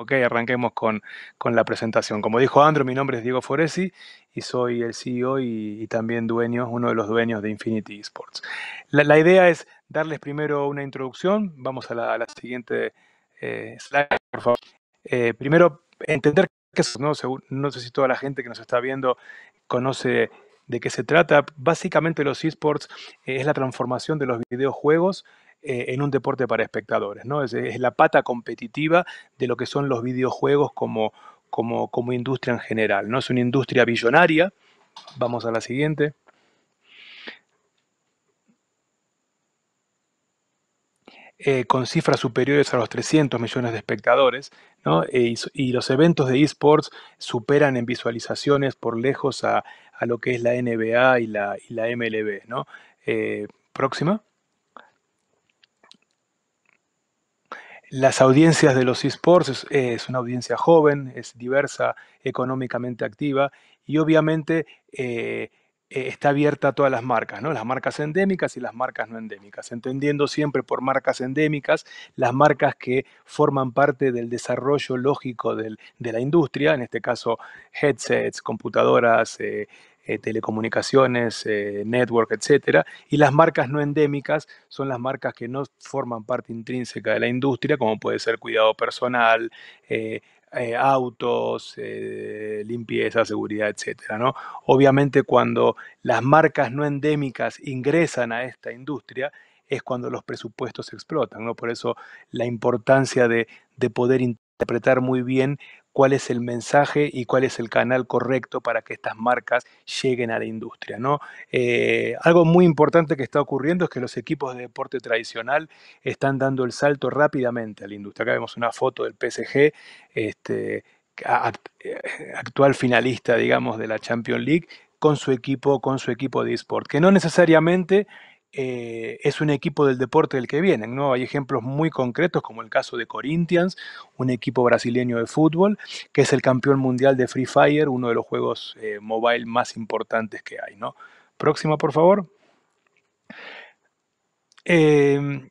Ok, arranquemos con, la presentación. Como dijo Andrew, mi nombre es Diego Foresi y soy el CEO y, también dueño, uno de los dueños de Infinity Esports. La, idea es darles primero una introducción. Vamos a la, siguiente eh, slide, por favor. Eh, primero, entender qué es, ¿no? no sé si toda la gente que nos está viendo conoce de qué se trata. Básicamente los esports eh, es la transformación de los videojuegos eh, en un deporte para espectadores. ¿no? Es, la pata competitiva de lo que son los videojuegos como, como, como industria en general. ¿no? Es una industria billonaria. Vamos a la siguiente. Eh, con cifras superiores a los 300 millones de espectadores, ¿no? Eh, y, los eventos de esports superan en visualizaciones por lejos a, lo que es la NBA y la, y MLB. ¿no? próxima. Las audiencias de los esports es, una audiencia joven, es diversa, económicamente activa y obviamente eh, eh, está abierta a todas las marcas, ¿no? las marcas endémicas y las marcas no endémicas, entendiendo siempre por marcas endémicas las marcas que forman parte del desarrollo lógico de la industria, en este caso headsets, computadoras, eh, eh, telecomunicaciones, eh, network, etcétera. Y las marcas no endémicas son las marcas que no forman parte intrínseca de la industria, como puede ser cuidado personal, eh, autos, limpieza, seguridad, etcétera. ¿no? Obviamente, cuando las marcas no endémicas ingresan a esta industria, es cuando los presupuestos explotan. ¿no? Por eso la importancia de, de poder interpretar muy bien cuál es el mensaje y cuál es el canal correcto para que estas marcas lleguen a la industria. ¿no? Eh, algo muy importante que está ocurriendo es que los equipos de deporte tradicional están dando el salto rápidamente a la industria. Acá vemos una foto del PSG. Este, eh, actual finalista, digamos, de la Champions League, con su equipo, con su equipo de eSport, que no necesariamente eh, es un equipo del deporte del que vienen. ¿no? Hay ejemplos muy concretos, como el caso de Corinthians, un equipo brasileño de fútbol, que es el campeón mundial de Free Fire, uno de los juegos eh, mobile más importantes que hay. ¿no? Próxima, por favor. Em,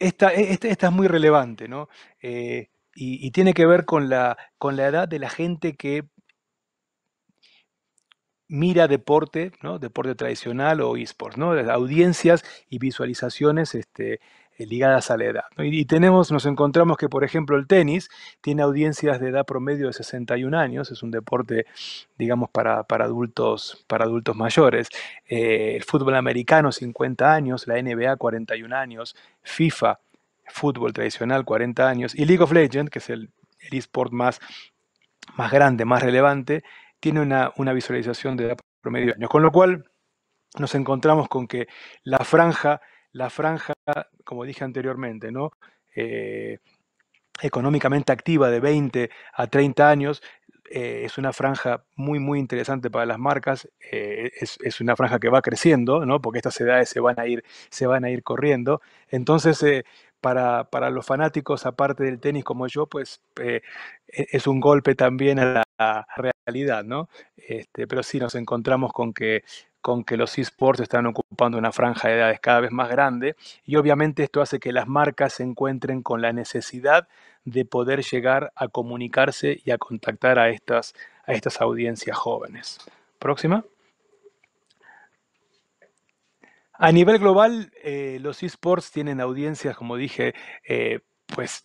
e, este, esta, es muy relevante, ¿no? Eh, y, tiene que ver con la, con la edad de la gente que mira deporte, ¿no? deporte tradicional o esports, ¿no? audiencias y visualizaciones este, eh, ligadas a la edad. Y, tenemos, nos encontramos que, por ejemplo, el tenis tiene audiencias de edad promedio de 61 años, es un deporte, digamos, para, adultos, para adultos mayores. Eh, el fútbol americano, 50 años, la NBA, 41 años, FIFA, fútbol tradicional, 40 años, y League of Legends, que es el, esport más, más grande, más relevante, tiene una, visualización de edad promedio de años. Con lo cual, nos encontramos con que la franja, la franja, como dije anteriormente, ¿no? Eh, económicamente activa de 20 a 30 años eh, es una franja muy, muy interesante para las marcas. Eh, es, una franja que va creciendo, ¿no? porque estas edades se van a ir, se van a ir corriendo. Entonces, para, los fanáticos, aparte del tenis como yo, pues eh, e, es un golpe también a la realidad, ¿no? Este, pero sí nos encontramos con que con que los esports están ocupando una franja de edades cada vez más grande y obviamente esto hace que las marcas se encuentren con la necesidad de poder llegar a comunicarse y a contactar a estas, a estas audiencias jóvenes. Próxima. A nivel global, eh, los esports tienen audiencias, como dije, eh, pues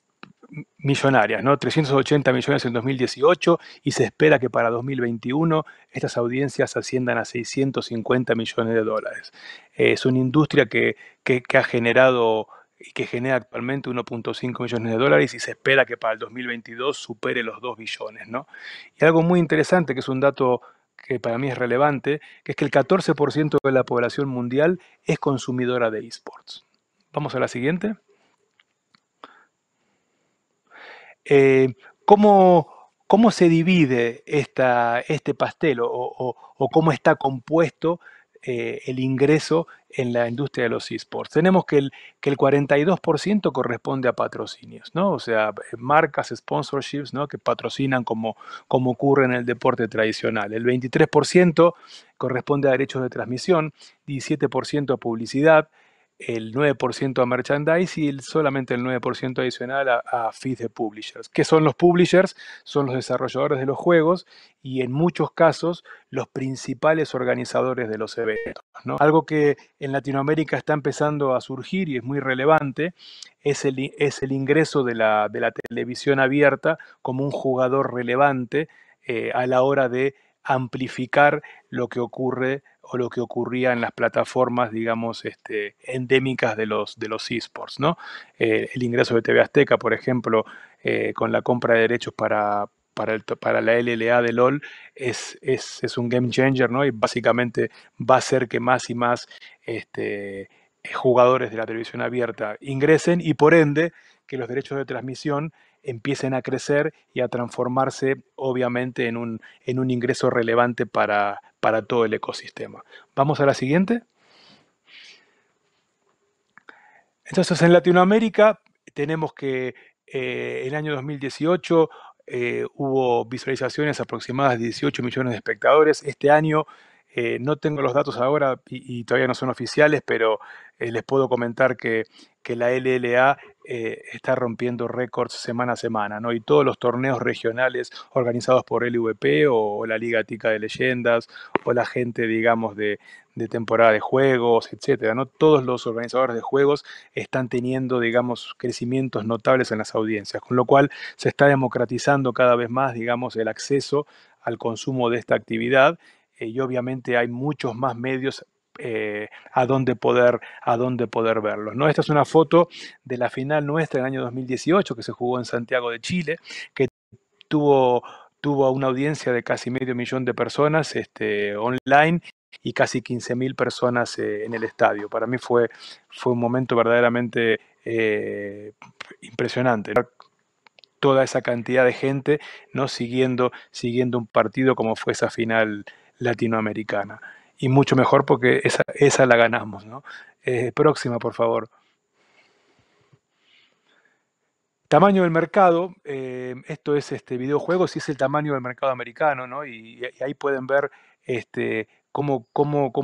millonarias, ¿no? 380 millones en 2018 y se espera que para 2021 estas audiencias asciendan a 650 millones de dólares. Es una industria que, que ha generado y que genera actualmente 1.5 millones de dólares y se espera que para el 2022 supere los 2 billones, ¿no? Y algo muy interesante que es un dato que para mí es relevante, que es que el 14% de la población mundial es consumidora de esports. Vamos a la siguiente. Eh, ¿cómo, se divide este pastel o, o, cómo está compuesto eh, el ingreso en la industria de los esports. Tenemos que el, que el 42% corresponde a patrocinios, ¿no? O sea, marcas, sponsorships, ¿no? Que patrocinan como ocurre en el deporte tradicional. El 23% corresponde a derechos de transmisión, 17% a publicidad, el 9% a merchandise y solamente el 9% adicional a, fees de publishers. ¿Qué son los publishers? Son los desarrolladores de los juegos y en muchos casos los principales organizadores de los eventos. Algo que en Latinoamérica está empezando a surgir y es muy relevante es el, es el ingreso de la, televisión abierta como un jugador relevante eh, a la hora de amplificar lo que ocurre o lo que ocurría en las plataformas, digamos, este, endémicas de los, de los esports, ¿no? Eh, el ingreso de TV Azteca, por ejemplo, eh, con la compra de derechos para, para, para la LLA de LOL es, es, un game changer, ¿no? Y básicamente va a hacer que más y más este, jugadores de la televisión abierta ingresen y por ende que los derechos de transmisión empiecen a crecer y a transformarse obviamente en un, en un ingreso relevante para, para todo el ecosistema. Vamos a la siguiente. Entonces en Latinoamérica tenemos que eh, el año 2018 eh, hubo visualizaciones aproximadas de 18 millones de espectadores. Este año eh, no tengo los datos ahora y, todavía no son oficiales, pero eh, les puedo comentar que, la LLA eh, está rompiendo récords semana a semana, ¿no? Y todos los torneos regionales organizados por LVP o, o la Liga Tica de Leyendas o la gente, digamos, de, temporada de juegos, etcétera, ¿no? Todos los organizadores de juegos están teniendo, digamos, crecimientos notables en las audiencias, con lo cual se está democratizando cada vez más, digamos, el acceso al consumo de esta actividad eh, y obviamente hay muchos más medios eh, a dónde poder poder verlos. ¿no? Esta es una foto de la final nuestra el año 2018 que se jugó en Santiago de Chile, que tuvo tuvo una audiencia de casi medio millón de personas este, online y casi 15.000 personas eh, en el estadio. Para mí fue, fue un momento verdaderamente impresionante. Toda esa cantidad de gente ¿no? siguiendo, siguiendo un partido como fue esa final latinoamericana. Y mucho mejor porque esa, la ganamos. ¿no? próxima, por favor. Tamaño del mercado, eh, esto es este videojuego si es el tamaño del mercado americano, ¿no? Y, ahí pueden ver este, cómo,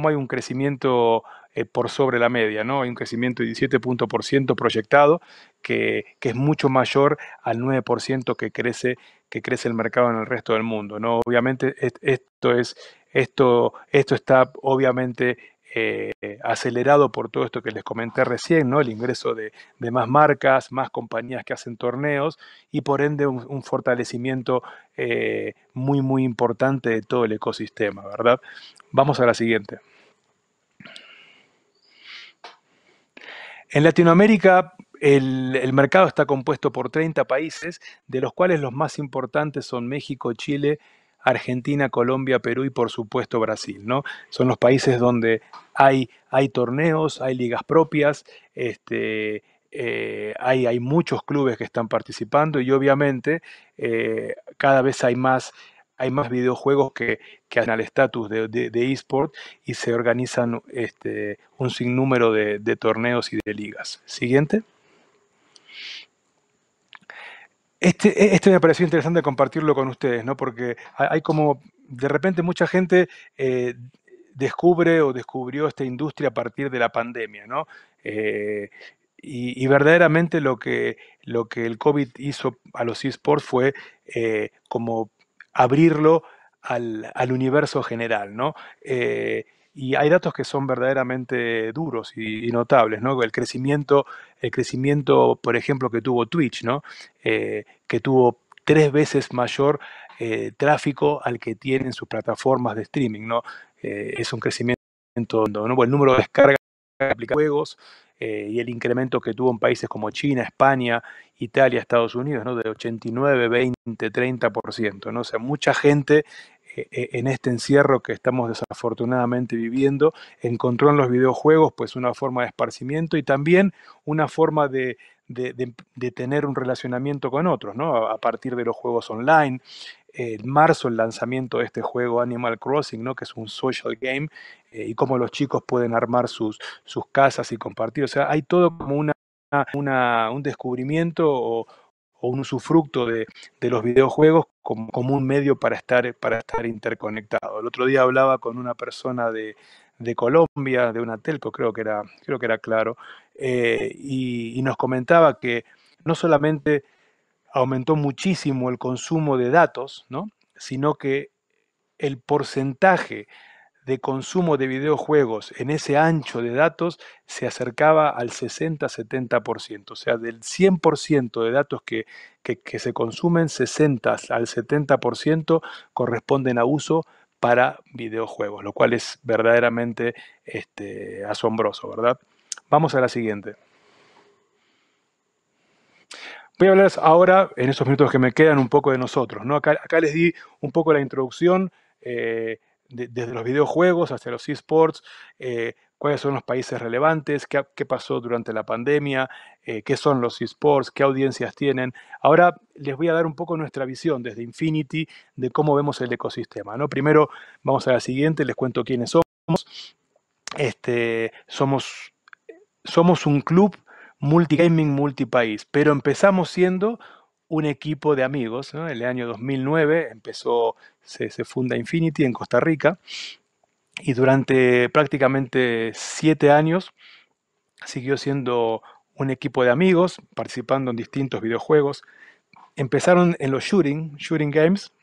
hay un crecimiento eh, por sobre la media, ¿no? Hay un crecimiento de 17% proyectado, que, es mucho mayor al 9% que crece, que crece el mercado en el resto del mundo, ¿no? Obviamente esto es esto, esto está obviamente eh, acelerado por todo esto que les comenté recién, ¿no? El ingreso de, más marcas, más compañías que hacen torneos y por ende un, fortalecimiento eh, muy, muy importante de todo el ecosistema, ¿verdad? Vamos a la siguiente. En Latinoamérica, el, el, mercado está compuesto por 30 países, de los cuales los más importantes son México, Chile, Argentina, Colombia, Perú y por supuesto Brasil, ¿no? Son los países donde hay, hay torneos, hay ligas propias, este, eh, hay, hay, muchos clubes que están participando y obviamente eh, cada vez hay más, hay más videojuegos que, que hacen al estatus de, eSport y se organizan este, un sinnúmero de, de torneos y de ligas. Siguiente. Este, e, este, me pareció interesante compartirlo con ustedes, ¿no? Porque hay como, de repente mucha gente eh, descubre o descubrió esta industria a partir de la pandemia, ¿no? Eh, y, verdaderamente lo que, lo que el COVID hizo a los esports fue eh, como abrirlo al, al, universo general, ¿no? Y hay datos que son verdaderamente duros y, notables, ¿no? El crecimiento, el crecimiento, por ejemplo, que tuvo Twitch, ¿no? Eh, que tuvo tres veces mayor eh, tráfico al que tienen sus plataformas de streaming, ¿no? Eh, es un crecimiento, ¿no? El número de descargas de juegos y el incremento que tuvo en países como China, España, Italia, Estados Unidos, ¿no? De 89, 20, 30%, ¿no? O sea, mucha gente eh, eh, en este encierro que estamos desafortunadamente viviendo, encontró en los videojuegos pues una forma de esparcimiento y también una forma de, tener un relacionamiento con otros, ¿no? A partir de los juegos online. Eh, en marzo el lanzamiento de este juego Animal Crossing, ¿no? que es un social game, y cómo los chicos pueden armar sus, sus casas y compartir. O sea, hay todo como una, un descubrimiento o, o un usufructo de, los videojuegos como, un medio para estar, para estar interconectado. El otro día hablaba con una persona de, Colombia, de una telco, creo que era, creo que era claro, eh, y, nos comentaba que no solamente aumentó muchísimo el consumo de datos, sino que el porcentaje de consumo de videojuegos en ese ancho de datos se acercaba al 60-70%. O sea, del 100% de datos que, que, se consumen, 60 al 70% corresponden a uso para videojuegos, lo cual es verdaderamente este, asombroso, ¿verdad? Vamos a la siguiente. Voy a hablar ahora, en esos minutos que me quedan, un poco de nosotros. ¿no? Acá, les di un poco la introducción. Eh, desde los videojuegos hasta los esports, eh, cuáles son los países relevantes, qué, pasó durante la pandemia, eh, qué son los esports, qué audiencias tienen. Ahora les voy a dar un poco nuestra visión desde Infinity de cómo vemos el ecosistema. ¿no? Primero vamos a la siguiente, les cuento quiénes somos. Este, somos, somos un club multigaming multipaís, pero empezamos siendo un equipo de amigos. En el año 2009 empezó, se, funda Infinity en Costa Rica y durante prácticamente siete años siguió siendo un equipo de amigos participando en distintos videojuegos. Empezaron en los shooting, shooting games,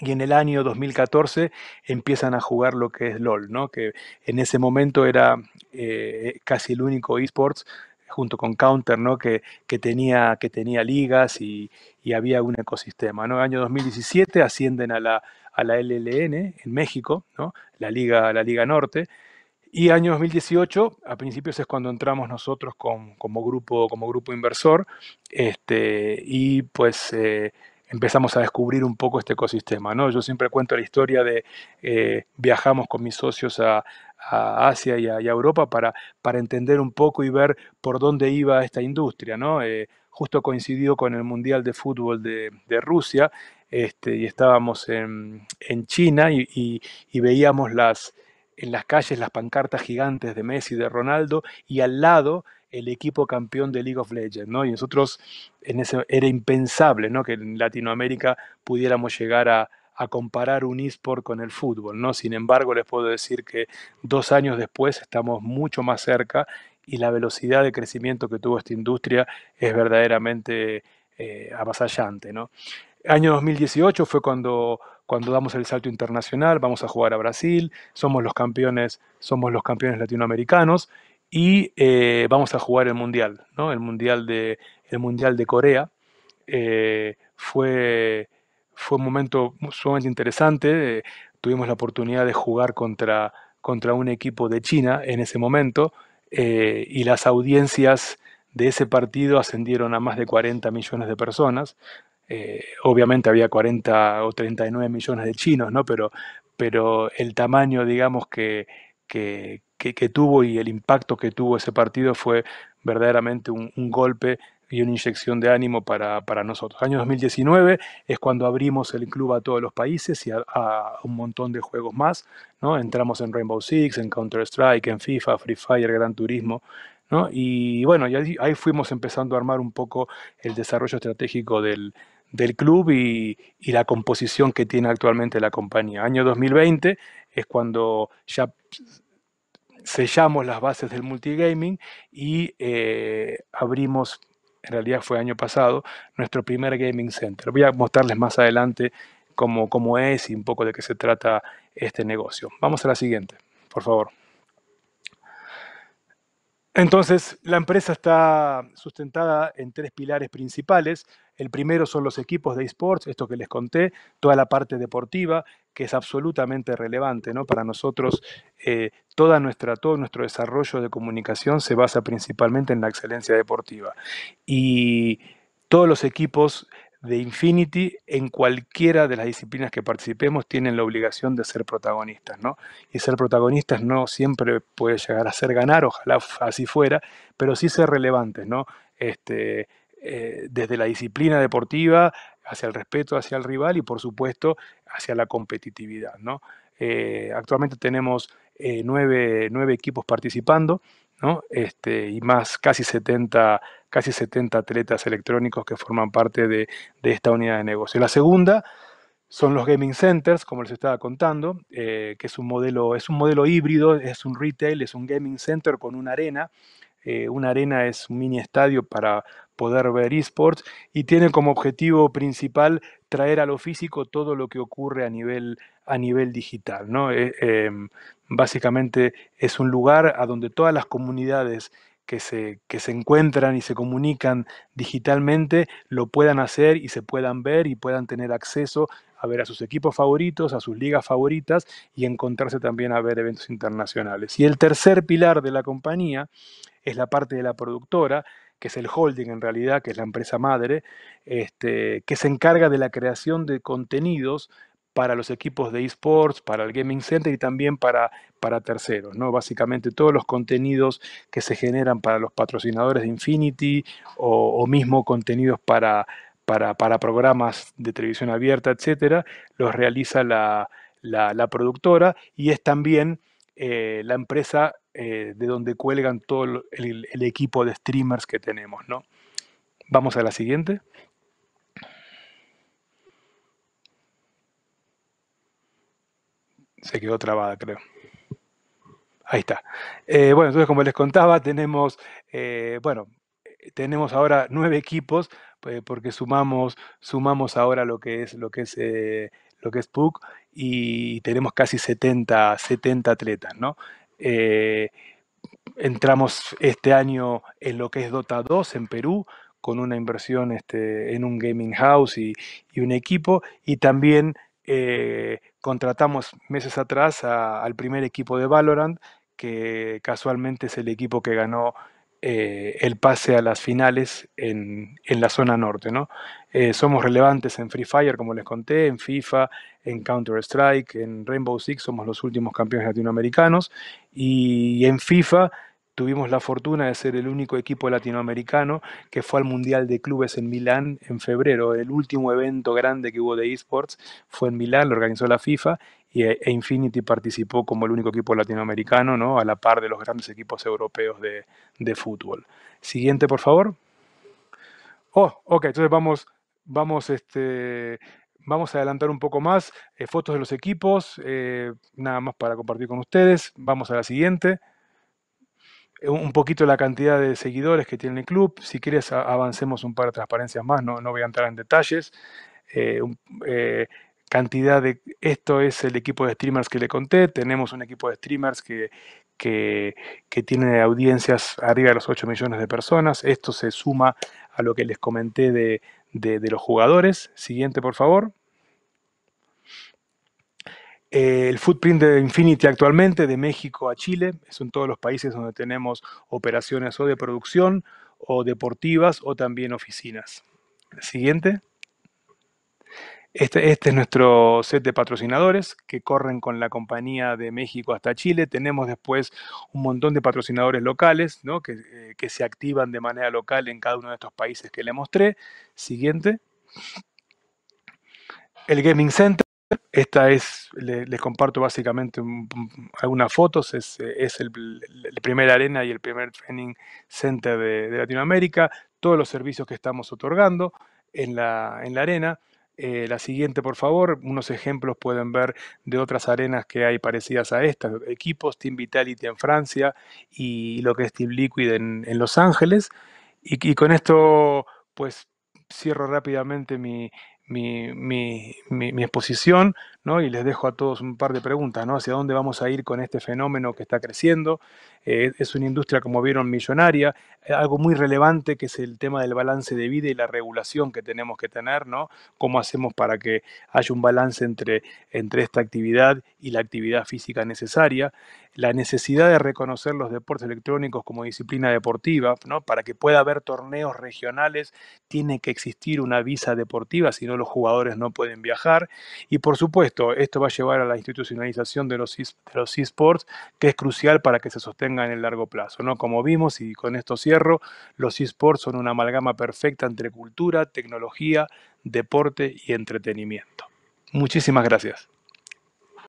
y en el año 2014 empiezan a jugar lo que es LOL, ¿no? que en ese momento era eh, casi el único esports junto con Counter, ¿no? que, tenía, que tenía ligas y, había un ecosistema. ¿no? Año 2017 ascienden a la, LLN en México, ¿no? la, Liga, la Liga Norte, y año 2018, a principios es cuando entramos nosotros como, grupo, como grupo inversor, este, y pues... Eh, empezamos a descubrir un poco este ecosistema. ¿no? Yo siempre cuento la historia de eh, viajamos con mis socios a, a Asia y a, Europa para, para, entender un poco y ver por dónde iba esta industria. ¿no? Eh, justo coincidió con el Mundial de Fútbol de, Rusia este, y estábamos en, China y, veíamos las, en las calles las pancartas gigantes de Messi, y de Ronaldo, y al lado el equipo campeón de League of Legends, ¿no? Y nosotros, en era impensable, ¿no? Que en Latinoamérica pudiéramos llegar a, a comparar un eSport con el fútbol, ¿no? Sin embargo, les puedo decir que dos años después estamos mucho más cerca y la velocidad de crecimiento que tuvo esta industria es verdaderamente eh, avasallante, ¿no? Año 2018 fue cuando cuando damos el salto internacional, vamos a jugar a Brasil, somos los campeones, somos los campeones latinoamericanos y eh, vamos a jugar el mundial, ¿no? El mundial de, el mundial de Corea eh, fue fue un momento sumamente interesante. Eh, tuvimos la oportunidad de jugar contra, contra un equipo de China en ese momento eh, y las audiencias de ese partido ascendieron a más de 40 millones de personas. Eh, obviamente había 40 o 39 millones de chinos, pero, pero el tamaño, digamos, que, que, tuvo y el impacto que tuvo ese partido fue verdaderamente un, un golpe y una inyección de ánimo para, nosotros. Año 2019 es cuando abrimos el club a todos los países y a, un montón de juegos más. ¿no? Entramos en Rainbow Six, en Counter-Strike, en FIFA, Free Fire, Gran Turismo. ¿no? Y bueno, ahí, fuimos empezando a armar un poco el desarrollo estratégico del, club y, la composición que tiene actualmente la compañía. Año 2020 es cuando ya sellamos las bases del multigaming y eh, abrimos en realidad fue año pasado, nuestro primer gaming center. Voy a mostrarles más adelante cómo, cómo es y un poco de qué se trata este negocio. Vamos a la siguiente, por favor. Entonces, la empresa está sustentada en tres pilares principales. El primero son los equipos de esports, esto que les conté, toda la parte deportiva, que es absolutamente relevante ¿no? para nosotros. Eh, toda nuestra, todo nuestro desarrollo de comunicación se basa principalmente en la excelencia deportiva. Y todos los equipos de Infinity en cualquiera de las disciplinas que participemos tienen la obligación de ser protagonistas, ¿no? Y ser protagonistas no siempre puede llegar a ser ganar, ojalá así fuera, pero sí ser relevantes, ¿no? Este, eh, desde la disciplina deportiva hacia el respeto hacia el rival y por supuesto hacia la competitividad, ¿no? Eh, actualmente tenemos eh, nueve equipos participando, este, y más casi 70, casi 70 atletas electrónicos que forman parte de, esta unidad de negocio. La segunda son los gaming centers, como les estaba contando, eh, que es un, modelo, es un modelo híbrido, es un retail, es un gaming center con una arena. Eh, una arena es un mini estadio para poder ver esports y tiene como objetivo principal traer a lo físico todo lo que ocurre a nivel, a nivel digital. ¿no? Eh, em, Básicamente es un lugar a donde todas las comunidades que se, que se encuentran y se comunican digitalmente lo puedan hacer y se puedan ver y puedan tener acceso a ver a sus equipos favoritos, a sus ligas favoritas y encontrarse también a ver eventos internacionales. Y el tercer pilar de la compañía es la parte de la productora, que es el holding en realidad, que es la empresa madre, este, que se encarga de la creación de contenidos para los equipos de esports, para el gaming center y también para, para terceros, ¿no? Básicamente todos los contenidos que se generan para los patrocinadores de Infinity o, mismo contenidos para, para, programas de televisión abierta, etcétera, los realiza la, productora y es también eh, la empresa eh, de donde cuelgan todo el, el, equipo de streamers que tenemos, ¿no? Vamos a la siguiente. Se quedó trabada, creo. Ahí está. Eh, bueno, entonces como les contaba, tenemos, eh, bueno, tenemos ahora nueve equipos eh, porque sumamos, sumamos ahora lo que es lo que es lo que es PUC y tenemos casi 70, atletas, ¿no? entramos este año en lo que es Dota 2 en Perú con una inversión este, en un gaming house y, y un equipo y también eh, contratamos meses atrás al primer equipo de Valorant, que casualmente es el equipo que ganó eh, el pase a las finales en, la zona norte. ¿no? Eh, somos relevantes en Free Fire, como les conté, en FIFA, en Counter-Strike, en Rainbow Six, somos los últimos campeones latinoamericanos, y en FIFA tuvimos la fortuna de ser el único equipo latinoamericano que fue al Mundial de Clubes en Milán en febrero. El último evento grande que hubo de esports fue en Milán, lo organizó la FIFA y eh, e Infinity participó como el único equipo latinoamericano, ¿no? a la par de los grandes equipos europeos de, fútbol. Siguiente, por favor. Oh, ok, entonces vamos, vamos, este, vamos a adelantar un poco más. Eh, fotos de los equipos, eh, nada más para compartir con ustedes. Vamos a la siguiente. Eh, un poquito la cantidad de seguidores que tiene el club. Si quieres, avancemos un par de transparencias más, no, voy a entrar en detalles. Eh, eh, cantidad de... Esto es el equipo de streamers que le conté. Tenemos un equipo de streamers que, que, tiene audiencias arriba de los 8 millones de personas. Esto se suma a lo que les comenté de los jugadores. Siguiente, por favor. Eh, el footprint de Infinity actualmente, de México a Chile, son todos los países donde tenemos operaciones o de producción, o deportivas, o también oficinas. Siguiente. Este, este es nuestro set de patrocinadores que corren con la compañía de México hasta Chile. Tenemos después un montón de patrocinadores locales que, eh, que se activan de manera local en cada uno de estos países que le mostré. Siguiente. El Gaming Center esta es, les comparto básicamente algunas fotos, es, el, primer arena y el primer training center de, Latinoamérica, todos los servicios que estamos otorgando en la, en la arena. Eh, la siguiente, por favor, unos ejemplos pueden ver de otras arenas que hay parecidas a estas, equipos Team Vitality en Francia y lo que es Team Liquid en, Los Ángeles. Y, y, con esto, pues, cierro rápidamente mi, mi, mi, mi, mi exposición, y les dejo a todos un par de preguntas, ¿no? ¿Hacia dónde vamos a ir con este fenómeno que está creciendo? Eh, es una industria, como vieron, millonaria. Eh, algo muy relevante que es el tema del balance de vida y la regulación que tenemos que tener, ¿no? ¿Cómo hacemos para que haya un balance entre, entre esta actividad y la actividad física necesaria? La necesidad de reconocer los deportes electrónicos como disciplina deportiva, ¿no? Para que pueda haber torneos regionales, tiene que existir una visa deportiva, si no los jugadores no pueden viajar. Y por supuesto, esto, va a llevar a la institucionalización e-, de los, esports, que es crucial para que se sostenga en el largo plazo. ¿no? Como vimos, y con esto cierro, los esports son una amalgama perfecta entre cultura, tecnología, deporte y entretenimiento. Muchísimas gracias.